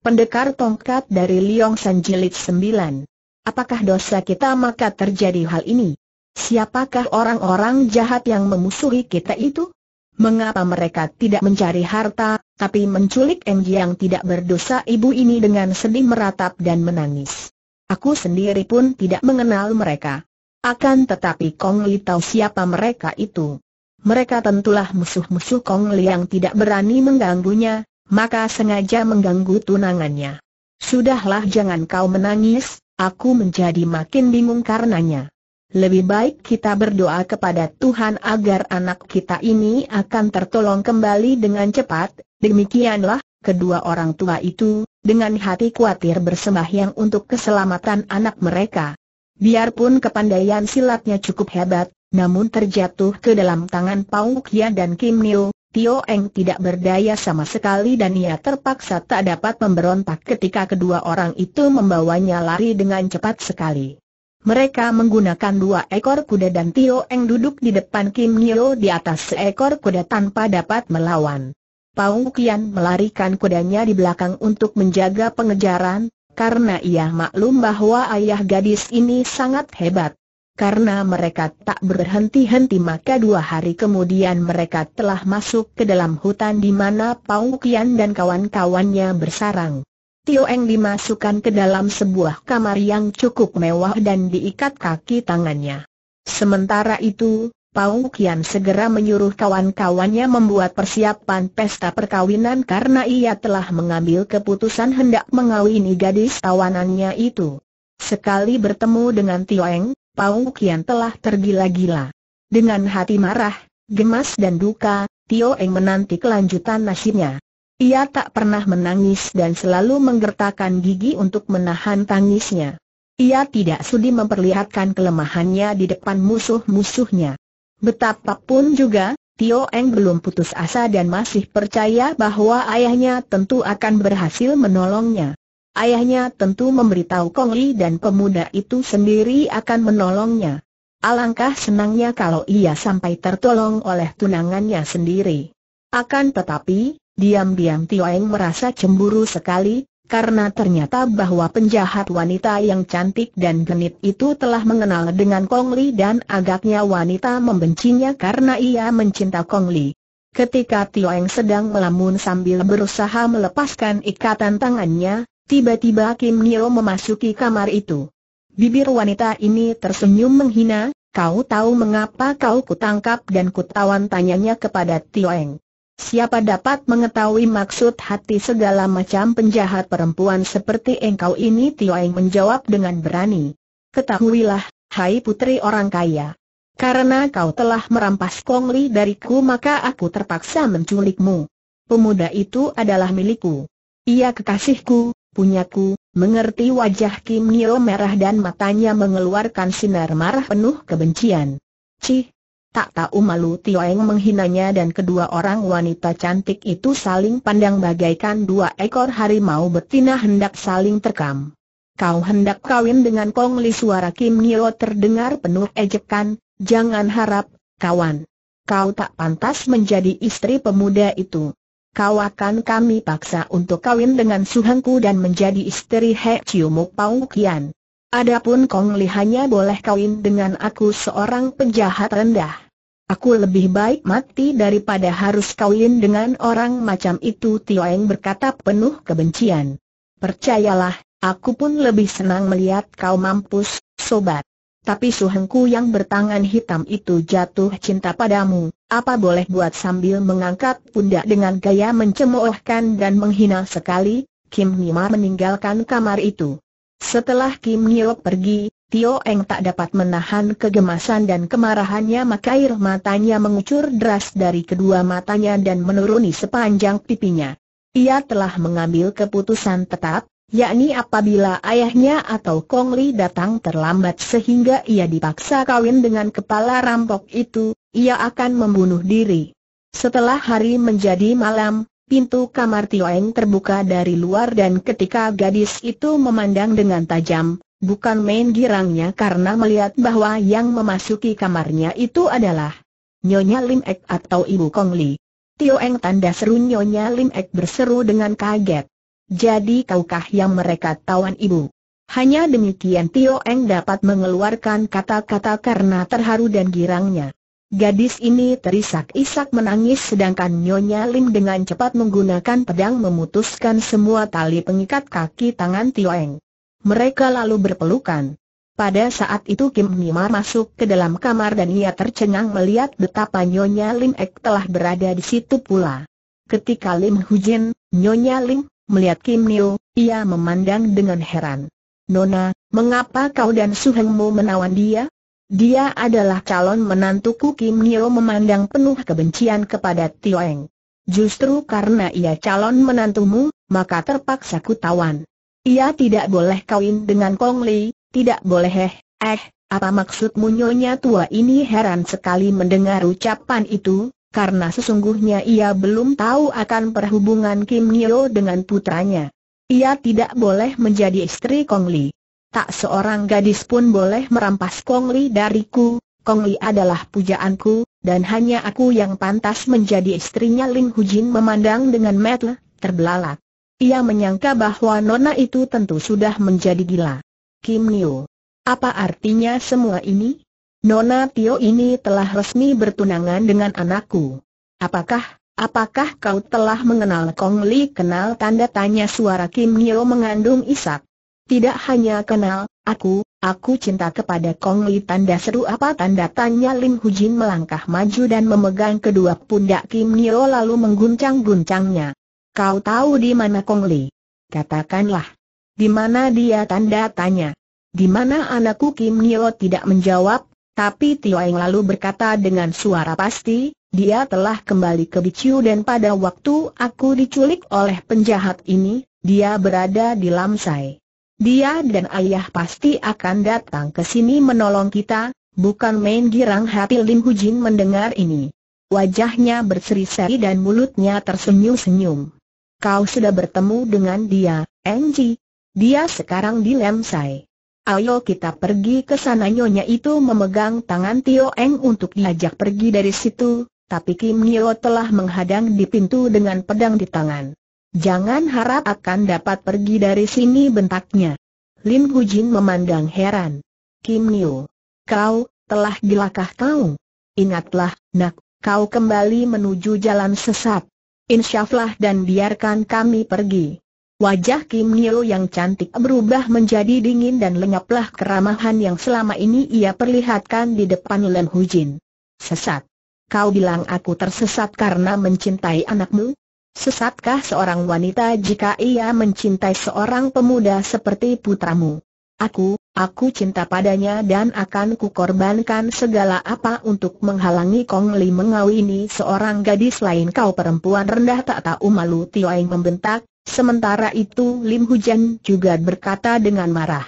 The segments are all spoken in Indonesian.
Pendekar tongkat dari Liong San Jilid 9. Apakah dosa kita maka terjadi hal ini? Siapakah orang-orang jahat yang memusuhi kita itu? Mengapa mereka tidak mencari harta, tapi menculik Enji yang tidak berdosa ibu ini dengan sedih meratap dan menangis? Aku sendiri pun tidak mengenal mereka. Akan tetapi Kong Li tahu siapa mereka itu. Mereka tentulah musuh-musuh Kong Li yang tidak berani mengganggunya, maka sengaja mengganggu tunangannya. Sudahlah jangan kau menangis, aku menjadi makin bingung karenanya. Lebih baik kita berdoa kepada Tuhan agar anak kita ini akan tertolong kembali dengan cepat, demikianlah, kedua orang tua itu, dengan hati khawatir bersembahyang untuk keselamatan anak mereka. Biarpun kepandaian silatnya cukup hebat, namun terjatuh ke dalam tangan Pau Kia dan Kim Nil, Tio Eng tidak berdaya sama sekali dan ia terpaksa tak dapat memberontak ketika kedua orang itu membawanya lari dengan cepat sekali. Mereka menggunakan dua ekor kuda dan Tio Eng duduk di depan Kim Nyo di atas seekor kuda tanpa dapat melawan. Paung Kian melarikan kudanya di belakang untuk menjaga pengejaran, karena ia maklum bahwa ayah gadis ini sangat hebat. Karena mereka tak berhenti-henti maka dua hari kemudian mereka telah masuk ke dalam hutan di mana Pau Kian dan kawan-kawannya bersarang. Tio Eng dimasukkan ke dalam sebuah kamar yang cukup mewah dan diikat kaki tangannya. Sementara itu, Pau Kian segera menyuruh kawan-kawannya membuat persiapan pesta perkawinan karena ia telah mengambil keputusan hendak mengawini gadis tawanannya itu. Sekali bertemu dengan Tio Eng, Pau Kian telah tergila-gila. Dengan hati marah, gemas dan duka, Tio Eng menanti kelanjutan nasibnya. Ia tak pernah menangis dan selalu menggertakkan gigi untuk menahan tangisnya. Ia tidak sudi memperlihatkan kelemahannya di depan musuh-musuhnya. Betapapun juga, Tio Eng belum putus asa dan masih percaya bahwa ayahnya tentu akan berhasil menolongnya. Ayahnya tentu memberitahu Kong Li dan pemuda itu sendiri akan menolongnya. Alangkah senangnya kalau ia sampai tertolong oleh tunangannya sendiri. Akan tetapi, diam-diam Tioeng merasa cemburu sekali, karena ternyata bahwa penjahat wanita yang cantik dan genit itu telah mengenal dengan Kong Li dan agaknya wanita membencinya karena ia mencinta Kong Li. Ketika Tioeng sedang melamun sambil berusaha melepaskan ikatan tangannya, Tiba-tiba Kim Nio memasuki kamar itu. Bibir wanita ini tersenyum menghina, kau tahu mengapa kau kutangkap dan kutawan tanyanya kepada Tioeng. Siapa dapat mengetahui maksud hati segala macam penjahat perempuan seperti engkau ini Tioeng menjawab dengan berani. Ketahuilah, hai putri orang kaya. Karena kau telah merampas Kongli dariku maka aku terpaksa menculikmu. Pemuda itu adalah milikku. Ia kekasihku, punyaku, mengerti wajah Kim Nio merah dan matanya mengeluarkan sinar marah penuh kebencian. Cih, tak tahu malu Tioeng menghinanya dan kedua orang wanita cantik itu saling pandang bagaikan dua ekor harimau betina hendak saling terkam. Kau hendak kawin dengan Kong Li suara Kim Nio terdengar penuh ejekan, jangan harap, kawan. Kau tak pantas menjadi istri pemuda itu kau akan kami paksa untuk kawin dengan suhengku dan menjadi istri He Chiu Pau Kian. Adapun Kong Li hanya boleh kawin dengan aku seorang penjahat rendah. Aku lebih baik mati daripada harus kawin dengan orang macam itu Tio Eng berkata penuh kebencian. Percayalah, aku pun lebih senang melihat kau mampus, sobat. Tapi suhengku yang bertangan hitam itu jatuh cinta padamu. Apa boleh buat sambil mengangkat pundak dengan gaya mencemoohkan dan menghina sekali, Kim Nima meninggalkan kamar itu. Setelah Kim Hyok pergi, Tio Eng tak dapat menahan kegemasan dan kemarahannya maka air matanya mengucur deras dari kedua matanya dan menuruni sepanjang pipinya. Ia telah mengambil keputusan tetap, yakni apabila ayahnya atau Kong Li datang terlambat sehingga ia dipaksa kawin dengan kepala rampok itu, ia akan membunuh diri. Setelah hari menjadi malam, pintu kamar Tioeng terbuka dari luar dan ketika gadis itu memandang dengan tajam, bukan main girangnya karena melihat bahwa yang memasuki kamarnya itu adalah Nyonya Lim Ek atau Ibu Kong Li. Tioeng tanda seru Nyonya Lim Ek berseru dengan kaget. Jadi kaukah yang mereka tawan ibu? Hanya demikian Tio Eng dapat mengeluarkan kata-kata karena terharu dan girangnya. Gadis ini terisak-isak menangis sedangkan Nyonya Lim dengan cepat menggunakan pedang memutuskan semua tali pengikat kaki tangan Tioeng. Mereka lalu berpelukan. Pada saat itu Kim Mima masuk ke dalam kamar dan ia tercengang melihat betapa Nyonya Lim Ek telah berada di situ pula. Ketika Lim Hujin, Nyonya Lim, melihat Kim Niu, ia memandang dengan heran. Nona, mengapa kau dan Suhengmu menawan dia? Dia adalah calon menantuku Kim Nio memandang penuh kebencian kepada Tioeng. Justru karena ia calon menantumu, maka terpaksa ku tawan. Ia tidak boleh kawin dengan Kong Li, tidak boleh eh, eh, apa maksud nyonya tua ini heran sekali mendengar ucapan itu, karena sesungguhnya ia belum tahu akan perhubungan Kim Nio dengan putranya. Ia tidak boleh menjadi istri Kong Li tak seorang gadis pun boleh merampas Kongli dariku, Kongli adalah pujaanku, dan hanya aku yang pantas menjadi istrinya Hu Jin memandang dengan metel, terbelalak. Ia menyangka bahwa Nona itu tentu sudah menjadi gila. Kim Niu, Apa artinya semua ini? Nona Tio ini telah resmi bertunangan dengan anakku. Apakah Apakah kau telah mengenal Kong Li? Kenal tanda tanya suara Kim Niu mengandung isak. Tidak hanya kenal, aku, aku cinta kepada Kong Li tanda seru apa tanda tanya Hu Hujin melangkah maju dan memegang kedua pundak Kim Nio lalu mengguncang-guncangnya. Kau tahu di mana Kong Li? Katakanlah. Di mana dia tanda tanya? Di mana anakku Kim Nio tidak menjawab, tapi Tio yang lalu berkata dengan suara pasti, dia telah kembali ke Biciu dan pada waktu aku diculik oleh penjahat ini, dia berada di Lamsai. Dia dan ayah pasti akan datang ke sini menolong kita, bukan main girang hati Lim Hujin mendengar ini. Wajahnya berseri-seri dan mulutnya tersenyum-senyum. Kau sudah bertemu dengan dia, Enji. Dia sekarang di Lemsai. Ayo kita pergi ke sana Nyonya itu memegang tangan Tio Eng untuk diajak pergi dari situ, tapi Kim Nyo telah menghadang di pintu dengan pedang di tangan. Jangan harap akan dapat pergi dari sini bentaknya. Lim Hujin memandang heran. Kim Niu, kau, telah gilakah kau? Ingatlah, nak, kau kembali menuju jalan sesat. Insyaflah dan biarkan kami pergi. Wajah Kim Niu yang cantik berubah menjadi dingin dan lenyaplah keramahan yang selama ini ia perlihatkan di depan Lim Hujin. Sesat. Kau bilang aku tersesat karena mencintai anakmu? Sesatkah seorang wanita jika ia mencintai seorang pemuda seperti putramu? Aku, aku cinta padanya dan akan kukorbankan segala apa untuk menghalangi Kong Li mengawini seorang gadis lain kau perempuan rendah tak tahu malu Tio Aing membentak, sementara itu Lim Hujan juga berkata dengan marah.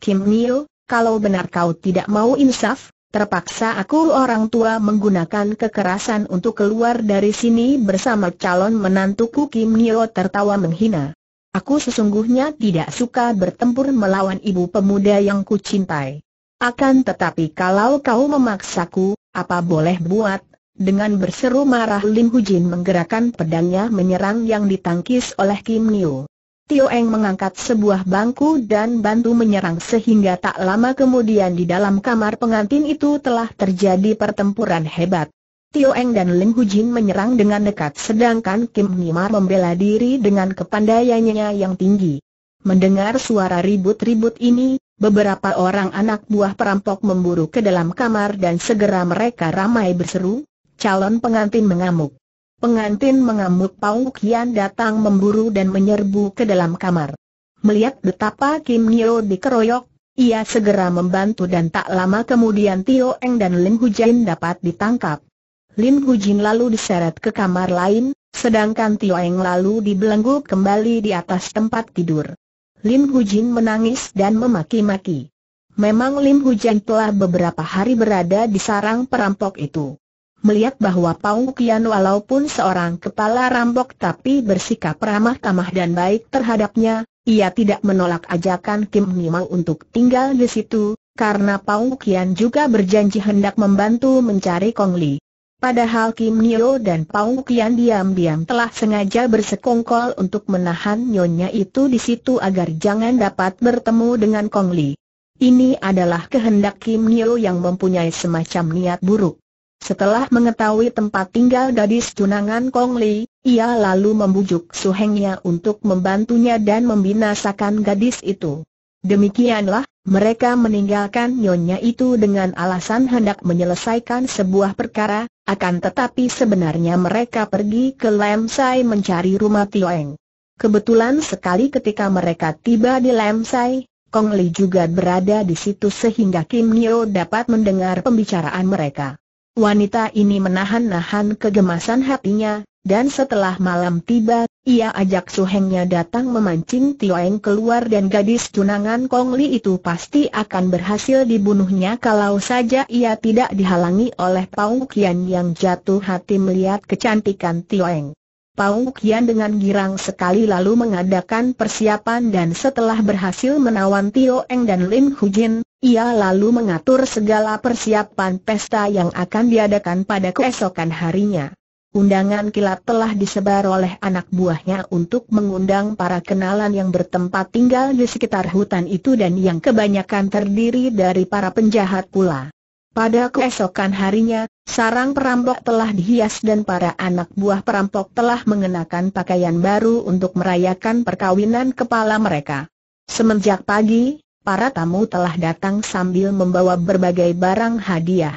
Kim Nil, kalau benar kau tidak mau insaf, Terpaksa aku orang tua menggunakan kekerasan untuk keluar dari sini bersama calon menantuku Kim Nio tertawa menghina. Aku sesungguhnya tidak suka bertempur melawan ibu pemuda yang kucintai. Akan tetapi kalau kau memaksaku, apa boleh buat? Dengan berseru marah Lim Hujin menggerakkan pedangnya menyerang yang ditangkis oleh Kim Nio. Tio Eng mengangkat sebuah bangku dan bantu menyerang sehingga tak lama kemudian di dalam kamar pengantin itu telah terjadi pertempuran hebat. Tio Eng dan Hu Jin menyerang dengan dekat sedangkan Kim Nimar membela diri dengan kepandaiannya yang tinggi. Mendengar suara ribut-ribut ini, beberapa orang anak buah perampok memburu ke dalam kamar dan segera mereka ramai berseru, calon pengantin mengamuk. Pengantin mengamuk Pau Kian datang memburu dan menyerbu ke dalam kamar. Melihat betapa Kim Nio dikeroyok, ia segera membantu dan tak lama kemudian Tio Eng dan Lim Hujin dapat ditangkap. Lim Hujin lalu diseret ke kamar lain, sedangkan Tio Eng lalu dibelenggu kembali di atas tempat tidur. Lim Hujin menangis dan memaki-maki. Memang Lim Hujan telah beberapa hari berada di sarang perampok itu melihat bahwa Pau Kian walaupun seorang kepala rambok tapi bersikap ramah tamah dan baik terhadapnya, ia tidak menolak ajakan Kim Nimang untuk tinggal di situ, karena Pau Kian juga berjanji hendak membantu mencari Kong Li. Padahal Kim Nio dan Pau Kian diam-diam telah sengaja bersekongkol untuk menahan nyonya itu di situ agar jangan dapat bertemu dengan Kong Li. Ini adalah kehendak Kim Nio yang mempunyai semacam niat buruk. Setelah mengetahui tempat tinggal gadis tunangan Kong Li, ia lalu membujuk Su Hengnya untuk membantunya dan membinasakan gadis itu. Demikianlah, mereka meninggalkan nyonya itu dengan alasan hendak menyelesaikan sebuah perkara, akan tetapi sebenarnya mereka pergi ke Lam Sai mencari rumah Tioeng. Kebetulan sekali ketika mereka tiba di Lam Sai, Kong Li juga berada di situ sehingga Kim Nio dapat mendengar pembicaraan mereka. Wanita ini menahan-nahan kegemasan hatinya, dan setelah malam tiba, ia ajak suhengnya datang memancing Tioeng keluar dan gadis tunangan Kong Li itu pasti akan berhasil dibunuhnya kalau saja ia tidak dihalangi oleh Pau Kian yang jatuh hati melihat kecantikan Tioeng. Pau Kian dengan girang sekali lalu mengadakan persiapan dan setelah berhasil menawan Tio Eng dan Lim Hujin, ia lalu mengatur segala persiapan pesta yang akan diadakan pada keesokan harinya. Undangan kilat telah disebar oleh anak buahnya untuk mengundang para kenalan yang bertempat tinggal di sekitar hutan itu dan yang kebanyakan terdiri dari para penjahat pula. Pada keesokan harinya, sarang perampok telah dihias dan para anak buah perampok telah mengenakan pakaian baru untuk merayakan perkawinan kepala mereka. Semenjak pagi, para tamu telah datang sambil membawa berbagai barang hadiah.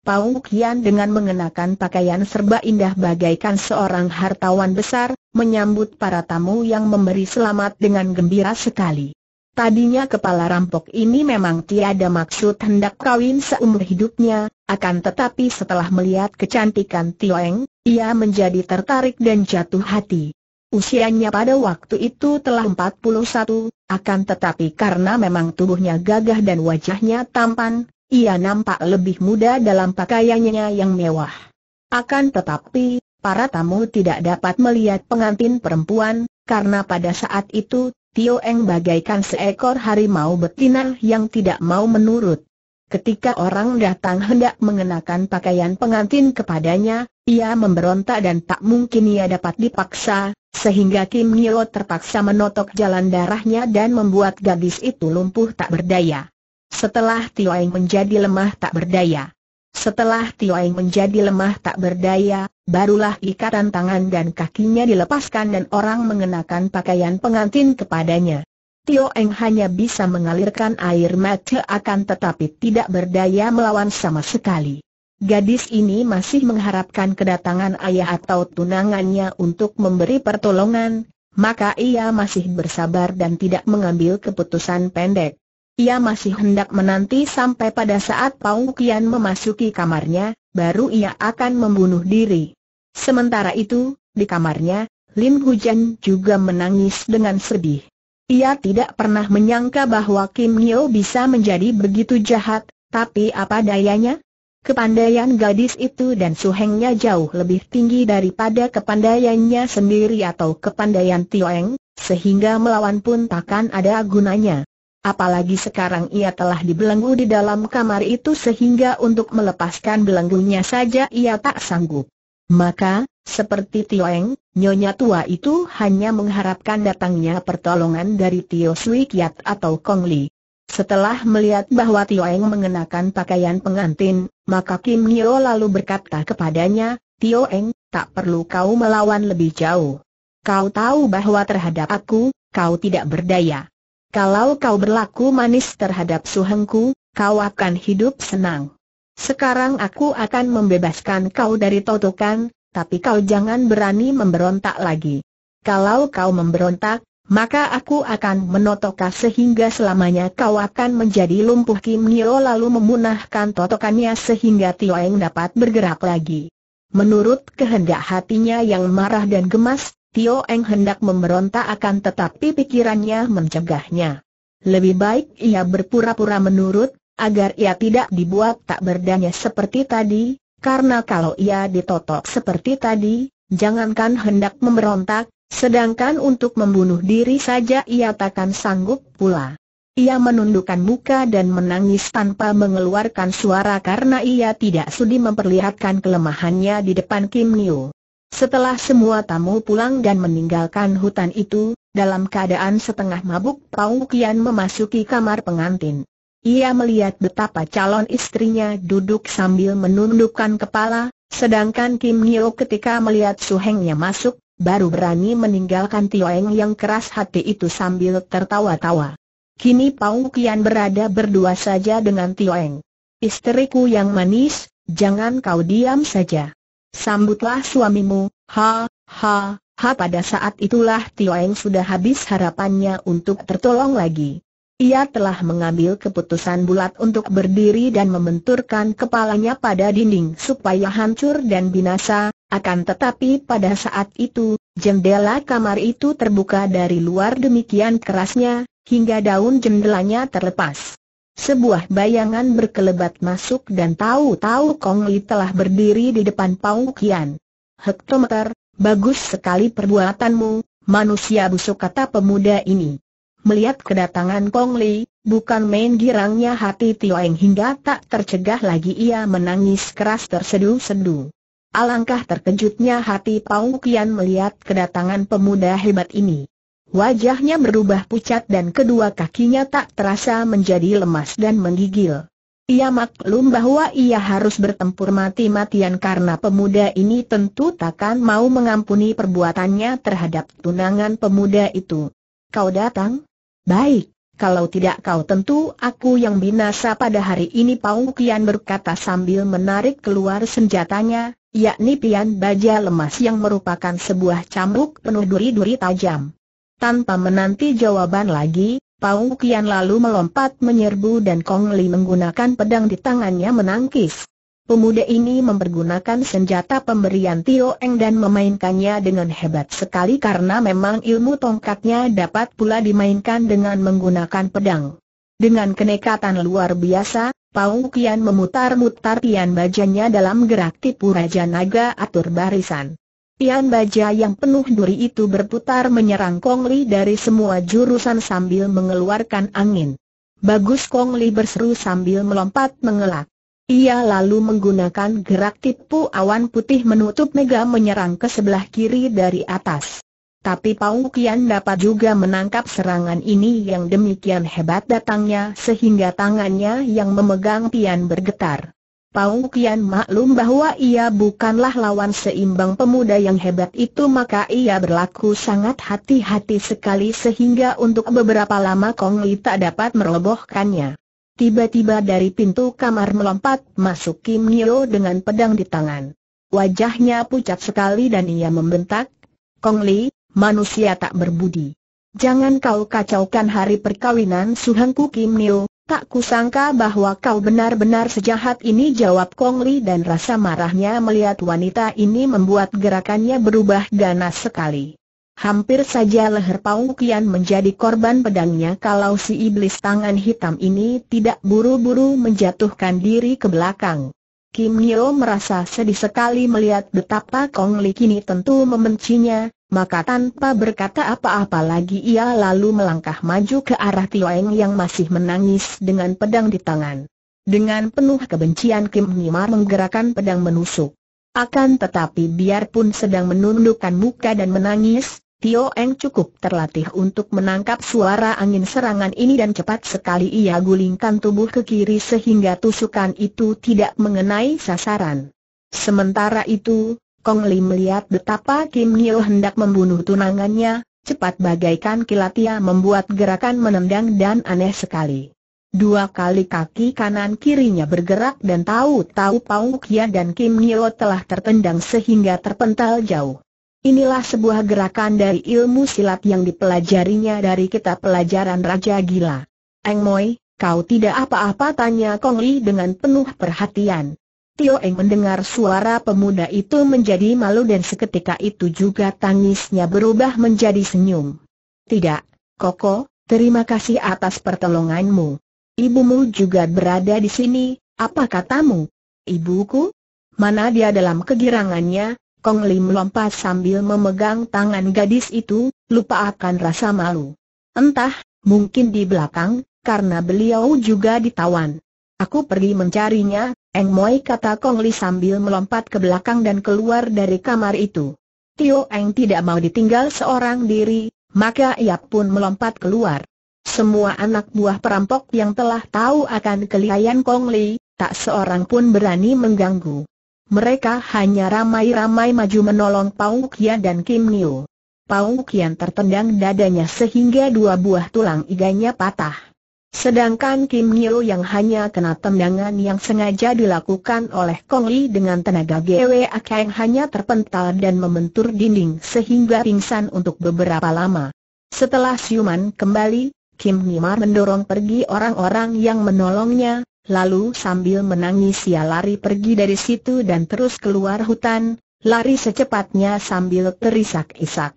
Pau Kian dengan mengenakan pakaian serba indah bagaikan seorang hartawan besar, menyambut para tamu yang memberi selamat dengan gembira sekali. Tadinya kepala rampok ini memang tiada maksud hendak kawin seumur hidupnya, akan tetapi setelah melihat kecantikan Tioeng, ia menjadi tertarik dan jatuh hati. Usianya pada waktu itu telah 41, akan tetapi karena memang tubuhnya gagah dan wajahnya tampan, ia nampak lebih muda dalam pakaiannya yang mewah. Akan tetapi, para tamu tidak dapat melihat pengantin perempuan, karena pada saat itu Tio Eng bagaikan seekor harimau betina yang tidak mau menurut. Ketika orang datang hendak mengenakan pakaian pengantin kepadanya, ia memberontak dan tak mungkin ia dapat dipaksa, sehingga Kim Nilo terpaksa menotok jalan darahnya dan membuat gadis itu lumpuh tak berdaya. Setelah Tio Eng menjadi lemah tak berdaya, setelah Tiai menjadi lemah tak berdaya, barulah ikatan tangan dan kakinya dilepaskan dan orang mengenakan pakaian pengantin kepadanya. Tio Eng hanya bisa mengalirkan air mata akan tetapi tidak berdaya melawan sama sekali. Gadis ini masih mengharapkan kedatangan ayah atau tunangannya untuk memberi pertolongan, maka ia masih bersabar dan tidak mengambil keputusan pendek. Ia masih hendak menanti sampai pada saat Pau Kian memasuki kamarnya, baru ia akan membunuh diri. Sementara itu, di kamarnya, Lim Hujan juga menangis dengan sedih. Ia tidak pernah menyangka bahwa Kim Yo bisa menjadi begitu jahat, tapi apa dayanya? Kepandaian gadis itu dan suhengnya jauh lebih tinggi daripada kepandaiannya sendiri atau kepandaian Tioeng, sehingga melawan pun takkan ada gunanya. Apalagi sekarang ia telah dibelenggu di dalam kamar itu sehingga untuk melepaskan belenggunya saja ia tak sanggup. Maka, seperti Tioeng, nyonya tua itu hanya mengharapkan datangnya pertolongan dari Tio Sui Kiat atau Kong Li. Setelah melihat bahwa Tioeng mengenakan pakaian pengantin, maka Kim Hyo lalu berkata kepadanya, Tioeng, tak perlu kau melawan lebih jauh. Kau tahu bahwa terhadap aku, kau tidak berdaya. Kalau kau berlaku manis terhadap suhengku, kau akan hidup senang. Sekarang aku akan membebaskan kau dari totokan, tapi kau jangan berani memberontak lagi. Kalau kau memberontak, maka aku akan menotoka sehingga selamanya kau akan menjadi lumpuh Kim Nio lalu memunahkan totokannya sehingga Tioeng dapat bergerak lagi. Menurut kehendak hatinya yang marah dan gemas, Tio Eng hendak memberontak akan tetapi pikirannya mencegahnya. Lebih baik ia berpura-pura menurut, agar ia tidak dibuat tak berdaya seperti tadi, karena kalau ia ditotok seperti tadi, jangankan hendak memberontak, sedangkan untuk membunuh diri saja ia takkan sanggup pula. Ia menundukkan muka dan menangis tanpa mengeluarkan suara karena ia tidak sudi memperlihatkan kelemahannya di depan Kim Niu. Setelah semua tamu pulang dan meninggalkan hutan itu, dalam keadaan setengah mabuk Pau Kian memasuki kamar pengantin. Ia melihat betapa calon istrinya duduk sambil menundukkan kepala, sedangkan Kim Nio ketika melihat Su Hengnya masuk, baru berani meninggalkan Tioeng yang keras hati itu sambil tertawa-tawa. Kini Pau Kian berada berdua saja dengan Tioeng. Istriku yang manis, jangan kau diam saja. Sambutlah suamimu, ha, ha, ha pada saat itulah Tio Eng sudah habis harapannya untuk tertolong lagi. Ia telah mengambil keputusan bulat untuk berdiri dan membenturkan kepalanya pada dinding supaya hancur dan binasa, akan tetapi pada saat itu, jendela kamar itu terbuka dari luar demikian kerasnya, hingga daun jendelanya terlepas. Sebuah bayangan berkelebat masuk dan tahu-tahu Kong Li telah berdiri di depan Pau Kian. Hektometer, bagus sekali perbuatanmu, manusia busuk kata pemuda ini. Melihat kedatangan Kong Li, Bukan main girangnya hati Tioeng hingga tak tercegah lagi ia menangis keras tersedu-sedu. Alangkah terkejutnya hati Pau Kian melihat kedatangan pemuda hebat ini. Wajahnya berubah pucat dan kedua kakinya tak terasa menjadi lemas dan menggigil. Ia maklum bahwa ia harus bertempur mati-matian karena pemuda ini tentu takkan mau mengampuni perbuatannya terhadap tunangan pemuda itu. Kau datang? Baik, kalau tidak kau tentu aku yang binasa pada hari ini Pau Kian berkata sambil menarik keluar senjatanya, yakni pian baja lemas yang merupakan sebuah cambuk penuh duri-duri tajam. Tanpa menanti jawaban lagi, Pau Kian lalu melompat menyerbu dan Kong Li menggunakan pedang di tangannya menangkis. Pemuda ini mempergunakan senjata pemberian Tio Eng dan memainkannya dengan hebat sekali karena memang ilmu tongkatnya dapat pula dimainkan dengan menggunakan pedang. Dengan kenekatan luar biasa, Pau Kian memutar-mutar tian bajanya dalam gerak tipu Raja Naga atur barisan. Pian Baja yang penuh duri itu berputar menyerang Kong Li dari semua jurusan sambil mengeluarkan angin. Bagus Kong Li berseru sambil melompat mengelak. Ia lalu menggunakan gerak tipu awan putih menutup mega menyerang ke sebelah kiri dari atas. Tapi Pau Kian dapat juga menangkap serangan ini yang demikian hebat datangnya sehingga tangannya yang memegang pian bergetar. Pau Kian maklum bahwa ia bukanlah lawan seimbang pemuda yang hebat itu maka ia berlaku sangat hati-hati sekali sehingga untuk beberapa lama Kong Li tak dapat merobohkannya. Tiba-tiba dari pintu kamar melompat masuk Kim Nio dengan pedang di tangan. Wajahnya pucat sekali dan ia membentak, Kong Li, manusia tak berbudi. Jangan kau kacaukan hari perkawinan suhanku Kim Nio, Tak kusangka bahwa kau benar-benar sejahat ini jawab Kong Li dan rasa marahnya melihat wanita ini membuat gerakannya berubah ganas sekali. Hampir saja leher Pau Kian menjadi korban pedangnya kalau si iblis tangan hitam ini tidak buru-buru menjatuhkan diri ke belakang. Kim Nyo merasa sedih sekali melihat betapa Kong Li kini tentu membencinya, maka tanpa berkata apa-apa lagi ia lalu melangkah maju ke arah Tioeng yang masih menangis dengan pedang di tangan. Dengan penuh kebencian Kim Nimar menggerakkan pedang menusuk. Akan tetapi biarpun sedang menundukkan muka dan menangis, Tio Eng cukup terlatih untuk menangkap suara angin serangan ini dan cepat sekali ia gulingkan tubuh ke kiri sehingga tusukan itu tidak mengenai sasaran. Sementara itu, Kong Li melihat betapa Kim Nyo hendak membunuh tunangannya, cepat bagaikan kilat ia membuat gerakan menendang dan aneh sekali. Dua kali kaki kanan kirinya bergerak dan tahu-tahu Pau Kia ya dan Kim Nyo telah tertendang sehingga terpental jauh. Inilah sebuah gerakan dari ilmu silat yang dipelajarinya dari kitab pelajaran Raja Gila. Eng Moi, kau tidak apa-apa tanya Kong Li dengan penuh perhatian. Tio Eng mendengar suara pemuda itu menjadi malu dan seketika itu juga tangisnya berubah menjadi senyum. Tidak, Koko, terima kasih atas pertolonganmu. Ibumu juga berada di sini, apa katamu? Ibuku? Mana dia dalam kegirangannya, Kong Lim lompat sambil memegang tangan gadis itu, lupa akan rasa malu. Entah, mungkin di belakang, karena beliau juga ditawan. Aku pergi mencarinya, Eng Moi kata Kong Li sambil melompat ke belakang dan keluar dari kamar itu. Tio Eng tidak mau ditinggal seorang diri, maka ia pun melompat keluar. Semua anak buah perampok yang telah tahu akan kelihayan Kong Li, tak seorang pun berani mengganggu. Mereka hanya ramai-ramai maju menolong Pau Kian dan Kim Niu. Pau Kian tertendang dadanya sehingga dua buah tulang iganya patah. Sedangkan Kim Nyo yang hanya kena tendangan yang sengaja dilakukan oleh Kong Li dengan tenaga GW Akeng hanya terpental dan membentur dinding sehingga pingsan untuk beberapa lama. Setelah siuman kembali, Kim Nimar mendorong pergi orang-orang yang menolongnya, lalu sambil menangis ia lari pergi dari situ dan terus keluar hutan, lari secepatnya sambil terisak-isak.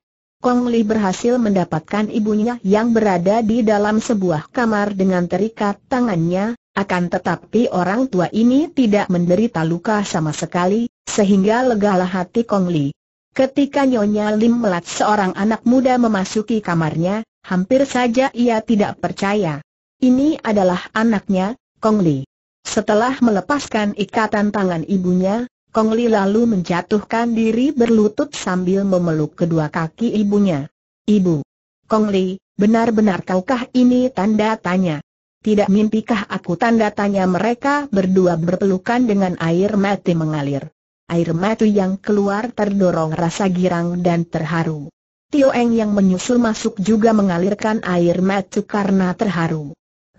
Kong Li berhasil mendapatkan ibunya yang berada di dalam sebuah kamar dengan terikat tangannya, akan tetapi orang tua ini tidak menderita luka sama sekali, sehingga legalah hati Kong Li. Ketika Nyonya Lim melihat seorang anak muda memasuki kamarnya, hampir saja ia tidak percaya. Ini adalah anaknya, Kong Li. Setelah melepaskan ikatan tangan ibunya, Kong Li lalu menjatuhkan diri berlutut sambil memeluk kedua kaki ibunya. Ibu. Kong Li, benar-benar kaukah ini tanda tanya? Tidak mimpikah aku tanda tanya mereka berdua berpelukan dengan air mati mengalir. Air mati yang keluar terdorong rasa girang dan terharu. Tio Eng yang menyusul masuk juga mengalirkan air mati karena terharu.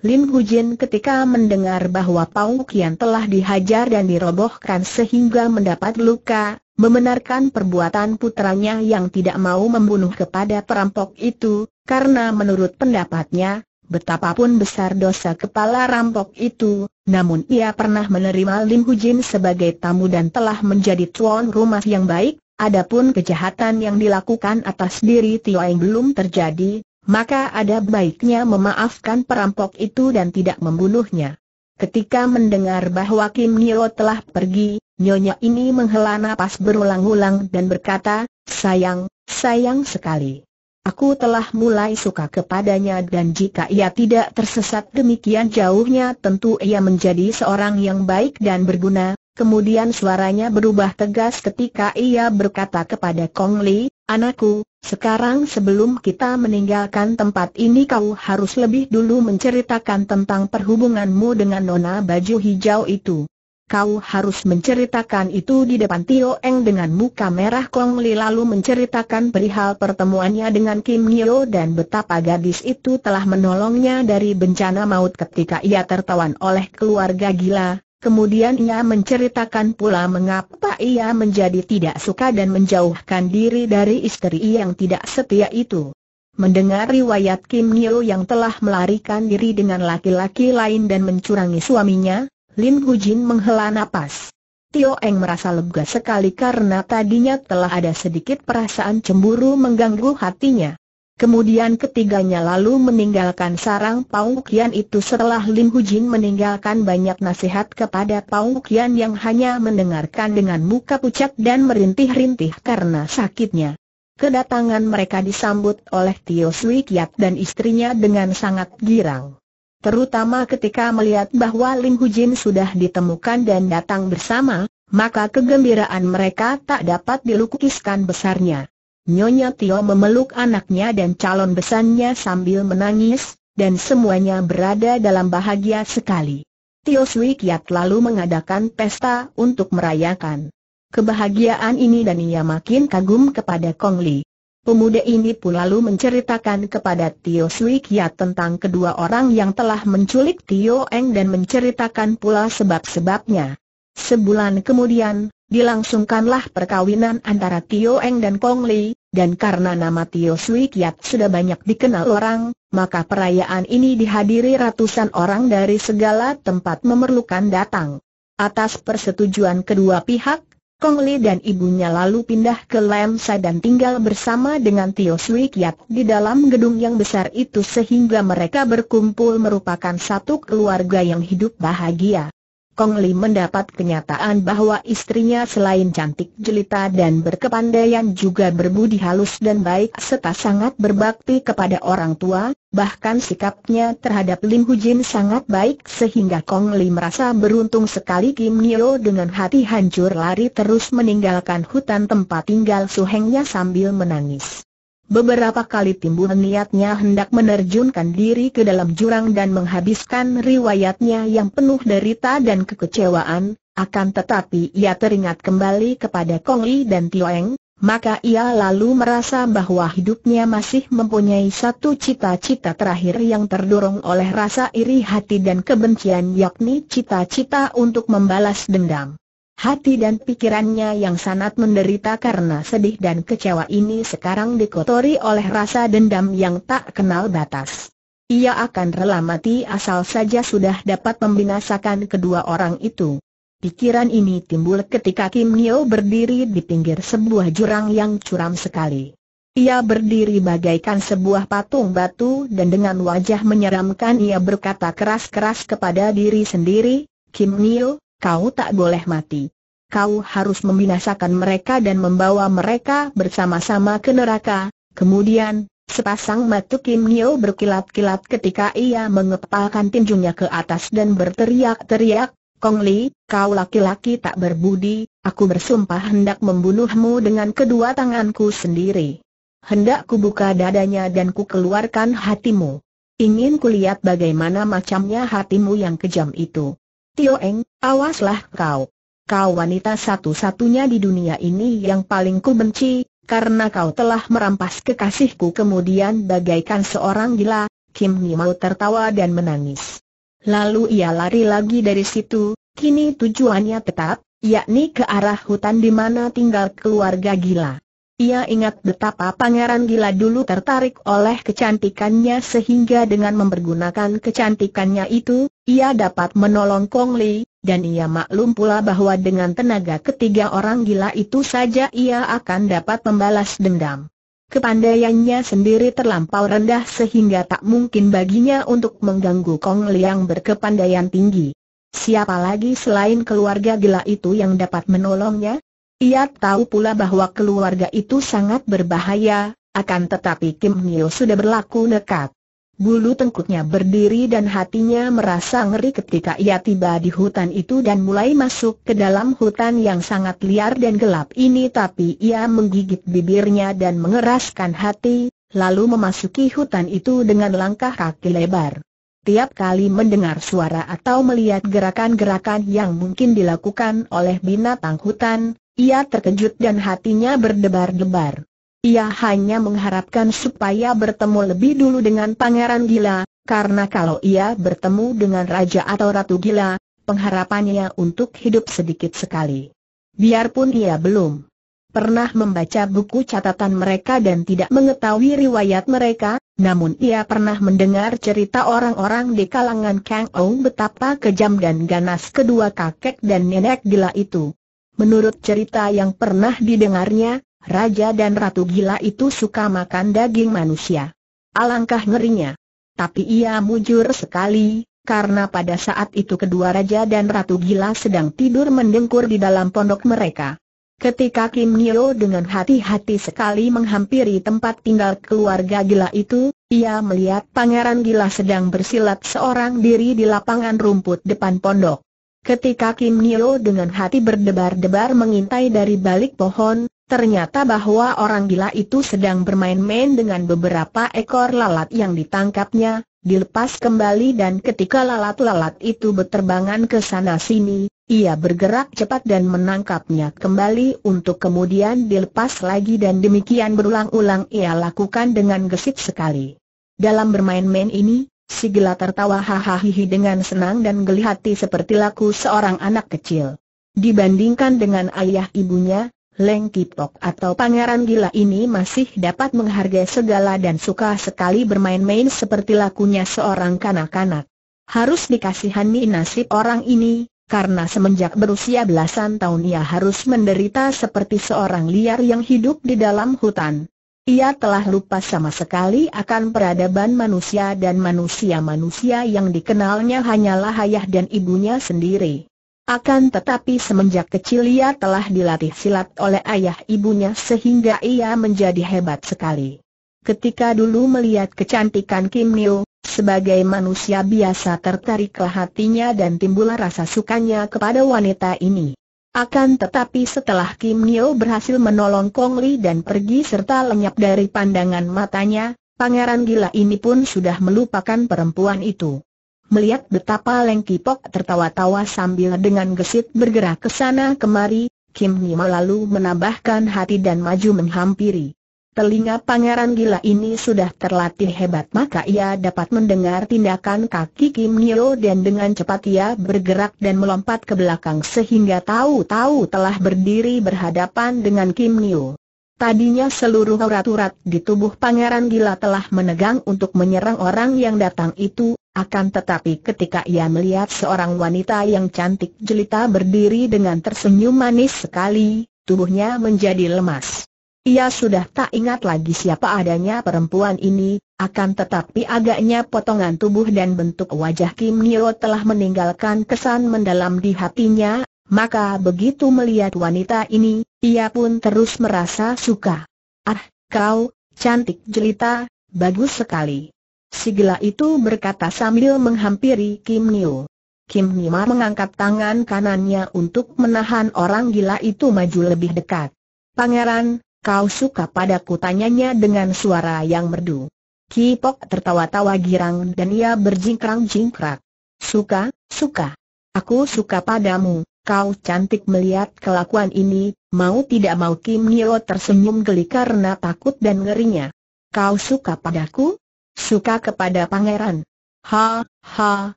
Lim Hujin ketika mendengar bahwa Pau Kian telah dihajar dan dirobohkan sehingga mendapat luka, membenarkan perbuatan putranya yang tidak mau membunuh kepada perampok itu, karena menurut pendapatnya, betapapun besar dosa kepala rampok itu, namun ia pernah menerima Lim Hujin sebagai tamu dan telah menjadi tuan rumah yang baik, adapun kejahatan yang dilakukan atas diri Tio Eng belum terjadi, maka ada baiknya memaafkan perampok itu dan tidak membunuhnya. Ketika mendengar bahwa Kim Nio telah pergi, nyonya ini menghela napas berulang-ulang dan berkata, sayang, sayang sekali. Aku telah mulai suka kepadanya dan jika ia tidak tersesat demikian jauhnya tentu ia menjadi seorang yang baik dan berguna. Kemudian suaranya berubah tegas ketika ia berkata kepada Kong Li, Anakku, sekarang sebelum kita meninggalkan tempat ini kau harus lebih dulu menceritakan tentang perhubunganmu dengan nona baju hijau itu. Kau harus menceritakan itu di depan Tio Eng dengan muka merah Kong Li lalu menceritakan perihal pertemuannya dengan Kim Nyo dan betapa gadis itu telah menolongnya dari bencana maut ketika ia tertawan oleh keluarga gila, Kemudian ia menceritakan pula mengapa ia menjadi tidak suka dan menjauhkan diri dari istri yang tidak setia itu. Mendengar riwayat Kim Nyo yang telah melarikan diri dengan laki-laki lain dan mencurangi suaminya, Lin Jin menghela nafas. Tio Eng merasa lega sekali karena tadinya telah ada sedikit perasaan cemburu mengganggu hatinya. Kemudian ketiganya lalu meninggalkan sarang Pau Kian itu setelah Lim Hujin meninggalkan banyak nasihat kepada Pau Kian yang hanya mendengarkan dengan muka pucat dan merintih-rintih karena sakitnya. Kedatangan mereka disambut oleh Tio Sui Kiat dan istrinya dengan sangat girang. Terutama ketika melihat bahwa Lim Hujin sudah ditemukan dan datang bersama, maka kegembiraan mereka tak dapat dilukiskan besarnya. Nyonya Tio memeluk anaknya dan calon besannya sambil menangis, dan semuanya berada dalam bahagia sekali. Tio Sui Kiat lalu mengadakan pesta untuk merayakan kebahagiaan ini dan ia makin kagum kepada Kong Li. Pemuda ini pun lalu menceritakan kepada Tio Sui Kiat tentang kedua orang yang telah menculik Tio Eng dan menceritakan pula sebab-sebabnya. Sebulan kemudian, Dilangsungkanlah perkawinan antara Tio Eng dan Kong Li, dan karena nama Tio Sui Kiat sudah banyak dikenal orang, maka perayaan ini dihadiri ratusan orang dari segala tempat memerlukan datang. Atas persetujuan kedua pihak, Kong Li dan ibunya lalu pindah ke Lemsa dan tinggal bersama dengan Tio Sui Kiat di dalam gedung yang besar itu sehingga mereka berkumpul merupakan satu keluarga yang hidup bahagia. Kong Li mendapat kenyataan bahwa istrinya selain cantik jelita dan berkepandaian juga berbudi halus dan baik serta sangat berbakti kepada orang tua, bahkan sikapnya terhadap Lim Hu Jin sangat baik sehingga Kong Li merasa beruntung sekali Kim Nio dengan hati hancur lari terus meninggalkan hutan tempat tinggal suhengnya sambil menangis. Beberapa kali timbul niatnya hendak menerjunkan diri ke dalam jurang dan menghabiskan riwayatnya yang penuh derita dan kekecewaan, akan tetapi ia teringat kembali kepada Kong Li dan Eng, maka ia lalu merasa bahwa hidupnya masih mempunyai satu cita-cita terakhir yang terdorong oleh rasa iri hati dan kebencian yakni cita-cita untuk membalas dendam. Hati dan pikirannya yang sangat menderita karena sedih dan kecewa ini sekarang dikotori oleh rasa dendam yang tak kenal batas. Ia akan rela mati asal saja sudah dapat membinasakan kedua orang itu. Pikiran ini timbul ketika Kim Nio berdiri di pinggir sebuah jurang yang curam sekali. Ia berdiri bagaikan sebuah patung batu dan dengan wajah menyeramkan ia berkata keras-keras kepada diri sendiri, Kim Nio, kau tak boleh mati kau harus membinasakan mereka dan membawa mereka bersama-sama ke neraka. Kemudian, sepasang mata Kim Nio berkilat-kilat ketika ia mengepalkan tinjunya ke atas dan berteriak-teriak, Kong Li, kau laki-laki tak berbudi, aku bersumpah hendak membunuhmu dengan kedua tanganku sendiri. Hendak ku buka dadanya dan ku keluarkan hatimu. Ingin kulihat bagaimana macamnya hatimu yang kejam itu. Tio Eng, awaslah kau kau wanita satu-satunya di dunia ini yang paling ku benci, karena kau telah merampas kekasihku kemudian bagaikan seorang gila, Kim Nimau tertawa dan menangis. Lalu ia lari lagi dari situ, kini tujuannya tetap, yakni ke arah hutan di mana tinggal keluarga gila. Ia ingat betapa pangeran gila dulu tertarik oleh kecantikannya sehingga dengan mempergunakan kecantikannya itu, ia dapat menolong Kong Li, dan ia maklum pula bahwa dengan tenaga ketiga orang gila itu saja ia akan dapat membalas dendam. Kepandaiannya sendiri terlampau rendah sehingga tak mungkin baginya untuk mengganggu Kong Liang berkepandaian tinggi. Siapa lagi selain keluarga gila itu yang dapat menolongnya? Ia tahu pula bahwa keluarga itu sangat berbahaya, akan tetapi Kim Nio sudah berlaku nekat. Bulu tengkuknya berdiri dan hatinya merasa ngeri ketika ia tiba di hutan itu dan mulai masuk ke dalam hutan yang sangat liar dan gelap ini tapi ia menggigit bibirnya dan mengeraskan hati, lalu memasuki hutan itu dengan langkah kaki lebar. Tiap kali mendengar suara atau melihat gerakan-gerakan yang mungkin dilakukan oleh binatang hutan, ia terkejut dan hatinya berdebar-debar. Ia hanya mengharapkan supaya bertemu lebih dulu dengan Pangeran Gila, karena kalau ia bertemu dengan Raja atau Ratu Gila, pengharapannya untuk hidup sedikit sekali. Biarpun ia belum pernah membaca buku catatan mereka dan tidak mengetahui riwayat mereka, namun ia pernah mendengar cerita orang-orang di kalangan Kang Ou betapa kejam dan ganas kedua kakek dan nenek gila itu. Menurut cerita yang pernah didengarnya, raja dan ratu gila itu suka makan daging manusia. Alangkah ngerinya. Tapi ia mujur sekali, karena pada saat itu kedua raja dan ratu gila sedang tidur mendengkur di dalam pondok mereka. Ketika Kim Nio dengan hati-hati sekali menghampiri tempat tinggal keluarga gila itu, ia melihat pangeran gila sedang bersilat seorang diri di lapangan rumput depan pondok. Ketika Kim Nio dengan hati berdebar-debar mengintai dari balik pohon, Ternyata bahwa orang gila itu sedang bermain-main dengan beberapa ekor lalat yang ditangkapnya, dilepas kembali dan ketika lalat-lalat itu berterbangan ke sana-sini, ia bergerak cepat dan menangkapnya kembali untuk kemudian dilepas lagi dan demikian berulang-ulang ia lakukan dengan gesit sekali. Dalam bermain-main ini, si gila tertawa hahaha dengan senang dan geli hati seperti laku seorang anak kecil. Dibandingkan dengan ayah ibunya, Leng Kipok atau pangeran gila ini masih dapat menghargai segala dan suka sekali bermain-main seperti lakunya seorang kanak-kanak. Harus dikasihani nasib orang ini, karena semenjak berusia belasan tahun ia harus menderita seperti seorang liar yang hidup di dalam hutan. Ia telah lupa sama sekali akan peradaban manusia dan manusia-manusia yang dikenalnya hanyalah ayah dan ibunya sendiri. Akan tetapi semenjak kecil ia telah dilatih silat oleh ayah ibunya sehingga ia menjadi hebat sekali. Ketika dulu melihat kecantikan Kim Nil, sebagai manusia biasa tertariklah hatinya dan timbul rasa sukanya kepada wanita ini. Akan tetapi setelah Kim Nil berhasil menolong Kong Li dan pergi serta lenyap dari pandangan matanya, pangeran gila ini pun sudah melupakan perempuan itu. Melihat betapa Leng Kipok tertawa-tawa sambil dengan gesit bergerak ke sana kemari, Kim Nima lalu menambahkan hati dan maju menghampiri. Telinga pangeran gila ini sudah terlatih hebat maka ia dapat mendengar tindakan kaki Kim Nio dan dengan cepat ia bergerak dan melompat ke belakang sehingga tahu-tahu telah berdiri berhadapan dengan Kim Nio. Tadinya seluruh urat-urat di tubuh Pangeran Gila telah menegang untuk menyerang orang yang datang itu, akan tetapi ketika ia melihat seorang wanita yang cantik jelita berdiri dengan tersenyum manis sekali, tubuhnya menjadi lemas. Ia sudah tak ingat lagi siapa adanya perempuan ini, akan tetapi agaknya potongan tubuh dan bentuk wajah Kim Niro telah meninggalkan kesan mendalam di hatinya, maka begitu melihat wanita ini, ia pun terus merasa suka. Ah, kau, cantik jelita, bagus sekali. Si gila itu berkata sambil menghampiri Kim Niu. Kim Nima mengangkat tangan kanannya untuk menahan orang gila itu maju lebih dekat. Pangeran, kau suka pada tanyanya dengan suara yang merdu. Kipok tertawa-tawa girang dan ia berjingkrang-jingkrak. Suka, suka. Aku suka padamu, Kau cantik melihat kelakuan ini, mau tidak mau Kim Nio tersenyum geli karena takut dan ngerinya. Kau suka padaku? Suka kepada pangeran. Ha, ha,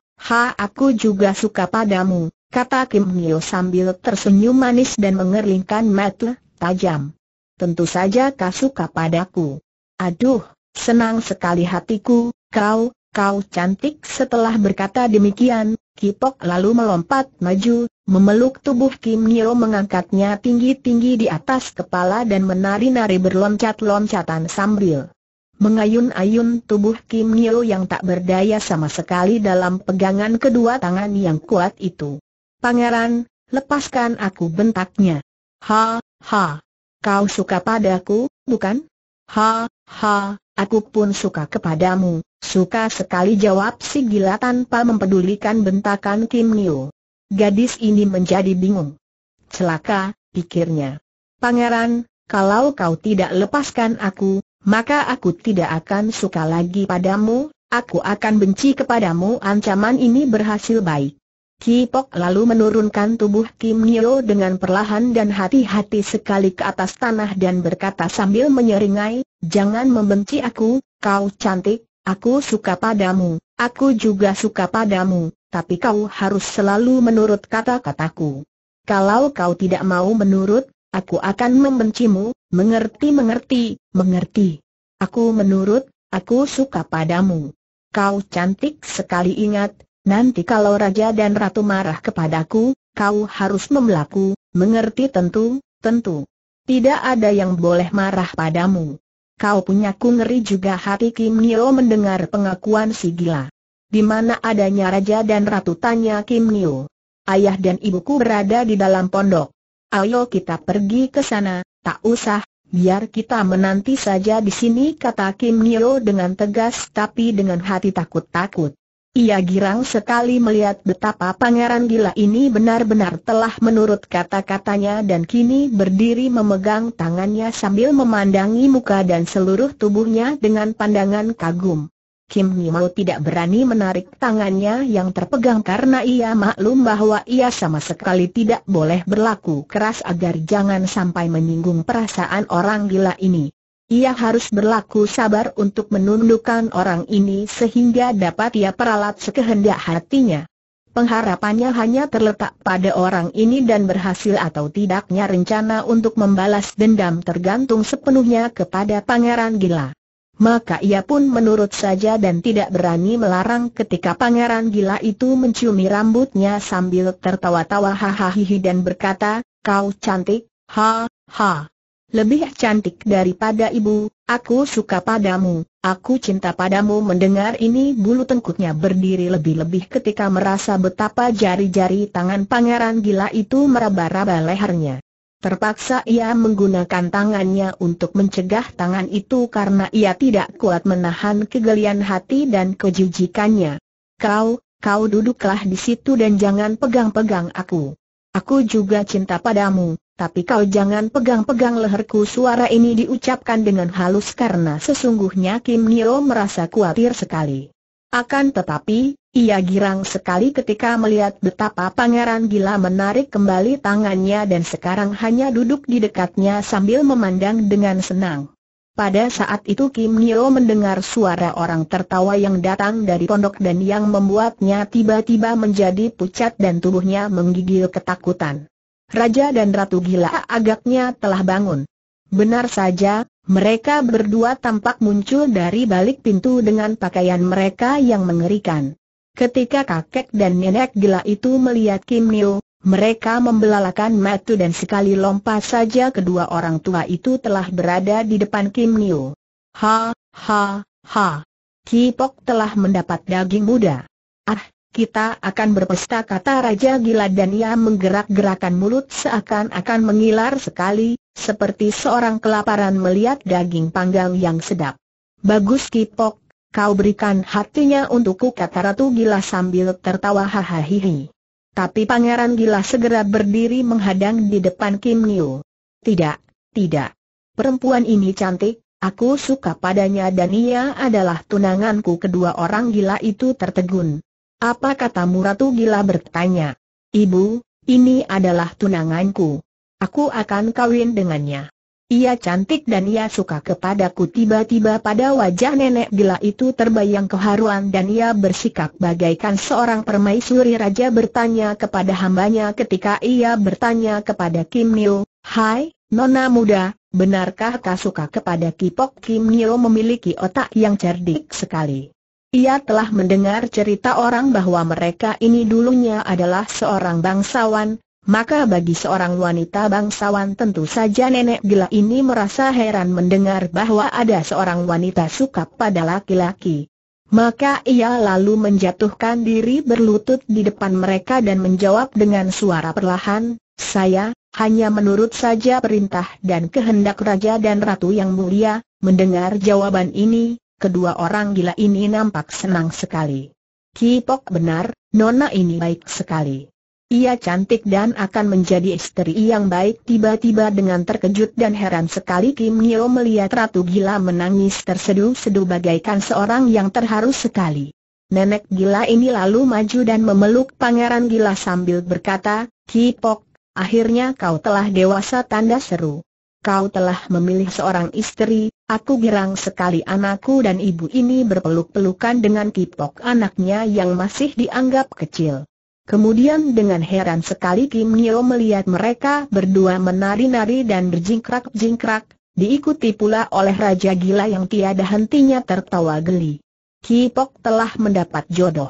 ha aku juga suka padamu, kata Kim Nio sambil tersenyum manis dan mengeringkan mata tajam. Tentu saja kau suka padaku. Aduh, senang sekali hatiku, kau, kau cantik setelah berkata demikian, Kipok lalu melompat maju, Memeluk tubuh Kim Niro mengangkatnya tinggi-tinggi di atas kepala dan menari-nari berloncat-loncatan sambil mengayun-ayun tubuh Kim Niro yang tak berdaya sama sekali dalam pegangan kedua tangan yang kuat itu. Pangeran, lepaskan aku bentaknya. Ha, ha. Kau suka padaku, bukan? Ha, ha. Aku pun suka kepadamu. Suka sekali jawab si gila tanpa mempedulikan bentakan Kim Niro. Gadis ini menjadi bingung. Celaka, pikirnya. Pangeran, kalau kau tidak lepaskan aku, maka aku tidak akan suka lagi padamu, aku akan benci kepadamu ancaman ini berhasil baik. Kipok lalu menurunkan tubuh Kim Nyo dengan perlahan dan hati-hati sekali ke atas tanah dan berkata sambil menyeringai, Jangan membenci aku, kau cantik, aku suka padamu, Aku juga suka padamu, tapi kau harus selalu menurut kata-kataku. Kalau kau tidak mau menurut, aku akan membencimu, mengerti-mengerti, mengerti. Aku menurut, aku suka padamu. Kau cantik sekali ingat, nanti kalau raja dan ratu marah kepadaku, kau harus memelaku, mengerti tentu, tentu. Tidak ada yang boleh marah padamu. Kau punya ngeri juga hati Kim Nio mendengar pengakuan si gila. Di mana adanya raja dan ratu tanya Kim Nio. Ayah dan ibuku berada di dalam pondok. Ayo kita pergi ke sana, tak usah, biar kita menanti saja di sini kata Kim Nio dengan tegas tapi dengan hati takut-takut. Ia girang sekali melihat betapa pangeran gila ini benar-benar telah menurut kata-katanya dan kini berdiri memegang tangannya sambil memandangi muka dan seluruh tubuhnya dengan pandangan kagum. Kim Ngimau tidak berani menarik tangannya yang terpegang karena ia maklum bahwa ia sama sekali tidak boleh berlaku keras agar jangan sampai menyinggung perasaan orang gila ini. Ia harus berlaku sabar untuk menundukkan orang ini sehingga dapat ia peralat sekehendak hatinya. Pengharapannya hanya terletak pada orang ini dan berhasil atau tidaknya rencana untuk membalas dendam tergantung sepenuhnya kepada Pangeran Gila. Maka ia pun menurut saja dan tidak berani melarang ketika Pangeran Gila itu menciumi rambutnya sambil tertawa-tawa hahaha dan berkata, kau cantik, ha, ha lebih cantik daripada ibu, aku suka padamu, aku cinta padamu mendengar ini bulu tengkuknya berdiri lebih-lebih ketika merasa betapa jari-jari tangan pangeran gila itu meraba-raba lehernya. Terpaksa ia menggunakan tangannya untuk mencegah tangan itu karena ia tidak kuat menahan kegelian hati dan kejujikannya. Kau, kau duduklah di situ dan jangan pegang-pegang aku. Aku juga cinta padamu, tapi kau jangan pegang-pegang leherku suara ini diucapkan dengan halus karena sesungguhnya Kim Nio merasa khawatir sekali. Akan tetapi, ia girang sekali ketika melihat betapa pangeran gila menarik kembali tangannya dan sekarang hanya duduk di dekatnya sambil memandang dengan senang. Pada saat itu Kim Nio mendengar suara orang tertawa yang datang dari pondok dan yang membuatnya tiba-tiba menjadi pucat dan tubuhnya menggigil ketakutan. Raja dan Ratu Gila agaknya telah bangun. Benar saja, mereka berdua tampak muncul dari balik pintu dengan pakaian mereka yang mengerikan. Ketika kakek dan nenek gila itu melihat Kim Niu, mereka membelalakan matu dan sekali lompat saja kedua orang tua itu telah berada di depan Kim Niu. Ha, ha, ha. Ki telah mendapat daging muda. Ah, kita akan berpesta kata Raja Gila dan ia menggerak-gerakan mulut seakan-akan mengilar sekali, seperti seorang kelaparan melihat daging panggang yang sedap. Bagus Kipok, kau berikan hatinya untukku kata Ratu Gila sambil tertawa hahaha. Tapi Pangeran Gila segera berdiri menghadang di depan Kim Niu. Tidak, tidak. Perempuan ini cantik, aku suka padanya dan ia adalah tunanganku kedua orang gila itu tertegun. Apa kata Ratu Gila bertanya. Ibu, ini adalah tunanganku. Aku akan kawin dengannya. Ia cantik dan ia suka kepadaku tiba-tiba pada wajah nenek gila itu terbayang keharuan dan ia bersikap bagaikan seorang permaisuri raja bertanya kepada hambanya ketika ia bertanya kepada Kim Nil, Hai, nona muda, benarkah kau suka kepada Kipok Kim Nil memiliki otak yang cerdik sekali? Ia telah mendengar cerita orang bahwa mereka ini dulunya adalah seorang bangsawan, maka bagi seorang wanita bangsawan tentu saja nenek gila ini merasa heran mendengar bahwa ada seorang wanita suka pada laki-laki. Maka ia lalu menjatuhkan diri berlutut di depan mereka dan menjawab dengan suara perlahan, saya, hanya menurut saja perintah dan kehendak Raja dan Ratu yang mulia, mendengar jawaban ini, kedua orang gila ini nampak senang sekali. Kipok benar, nona ini baik sekali. Ia cantik dan akan menjadi istri yang baik tiba-tiba dengan terkejut dan heran sekali Kim Nyo melihat Ratu Gila menangis terseduh-seduh bagaikan seorang yang terharu sekali. Nenek Gila ini lalu maju dan memeluk Pangeran Gila sambil berkata, Kipok, akhirnya kau telah dewasa tanda seru. Kau telah memilih seorang istri, Aku girang sekali anakku dan ibu ini berpeluk-pelukan dengan kipok anaknya yang masih dianggap kecil. Kemudian dengan heran sekali Kim Nyo melihat mereka berdua menari-nari dan berjingkrak-jingkrak, diikuti pula oleh Raja Gila yang tiada hentinya tertawa geli. Kipok telah mendapat jodoh.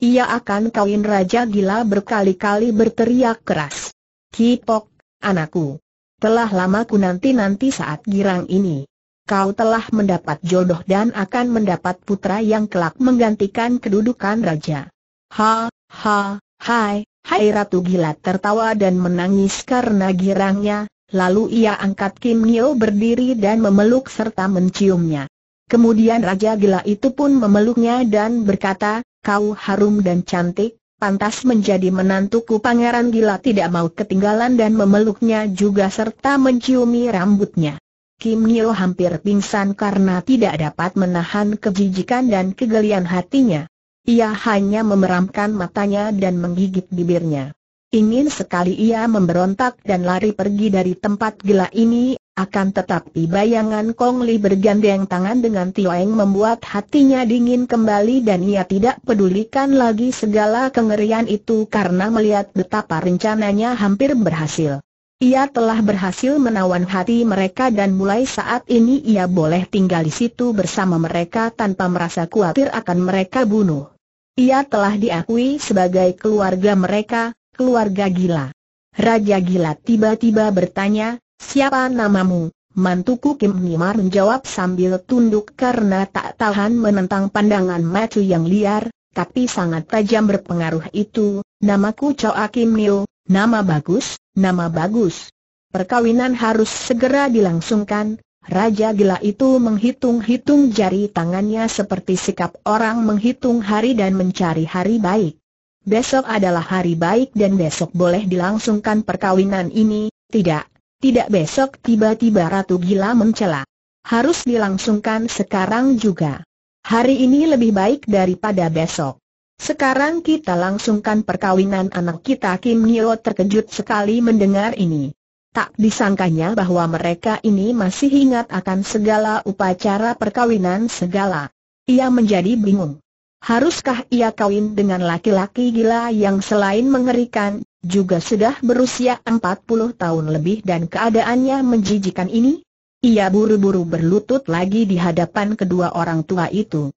Ia akan kawin Raja Gila berkali-kali berteriak keras. Kipok, anakku. Telah lama ku nanti-nanti saat girang ini kau telah mendapat jodoh dan akan mendapat putra yang kelak menggantikan kedudukan raja. Ha, ha, hai, hai Ratu Gila tertawa dan menangis karena girangnya, lalu ia angkat Kim Nyo berdiri dan memeluk serta menciumnya. Kemudian Raja Gila itu pun memeluknya dan berkata, kau harum dan cantik, pantas menjadi menantuku Pangeran Gila tidak mau ketinggalan dan memeluknya juga serta menciumi rambutnya. Kim Nil hampir pingsan karena tidak dapat menahan kejijikan dan kegelian hatinya. Ia hanya memeramkan matanya dan menggigit bibirnya. Ingin sekali ia memberontak dan lari pergi dari tempat gila ini, akan tetapi bayangan Kong Li bergandeng tangan dengan Tio Eng membuat hatinya dingin kembali dan ia tidak pedulikan lagi segala kengerian itu karena melihat betapa rencananya hampir berhasil. Ia telah berhasil menawan hati mereka dan mulai saat ini ia boleh tinggal di situ bersama mereka tanpa merasa khawatir akan mereka bunuh. Ia telah diakui sebagai keluarga mereka, keluarga gila. Raja gila tiba-tiba bertanya, siapa namamu? Mantuku Kim Nimar menjawab sambil tunduk karena tak tahan menentang pandangan macu yang liar, tapi sangat tajam berpengaruh itu, namaku Choa Kim Nio, nama bagus, Nama bagus. Perkawinan harus segera dilangsungkan. Raja gila itu menghitung-hitung jari tangannya seperti sikap orang menghitung hari dan mencari hari baik. Besok adalah hari baik dan besok boleh dilangsungkan perkawinan ini, tidak, tidak besok tiba-tiba Ratu Gila mencela. Harus dilangsungkan sekarang juga. Hari ini lebih baik daripada besok. Sekarang kita langsungkan perkawinan anak kita Kim Nyo terkejut sekali mendengar ini. Tak disangkanya bahwa mereka ini masih ingat akan segala upacara perkawinan segala. Ia menjadi bingung. Haruskah ia kawin dengan laki-laki gila yang selain mengerikan, juga sudah berusia 40 tahun lebih dan keadaannya menjijikan ini? Ia buru-buru berlutut lagi di hadapan kedua orang tua itu.